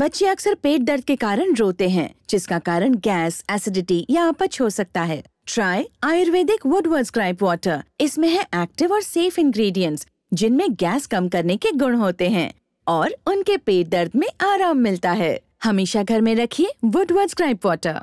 बच्चे अक्सर पेट दर्द के कारण रोते हैं जिसका कारण गैस एसिडिटी या अपच हो सकता है try Ayurvedic Woodward's gripe water इसमें है एक्टिव और सेफ इंग्रेडिएंट्स जिनमें गैस कम करने के गुण होते हैं और उनके पेट दर्द में आराम मिलता है हमेशा घर में रखिए वर्स क्राइप वाटर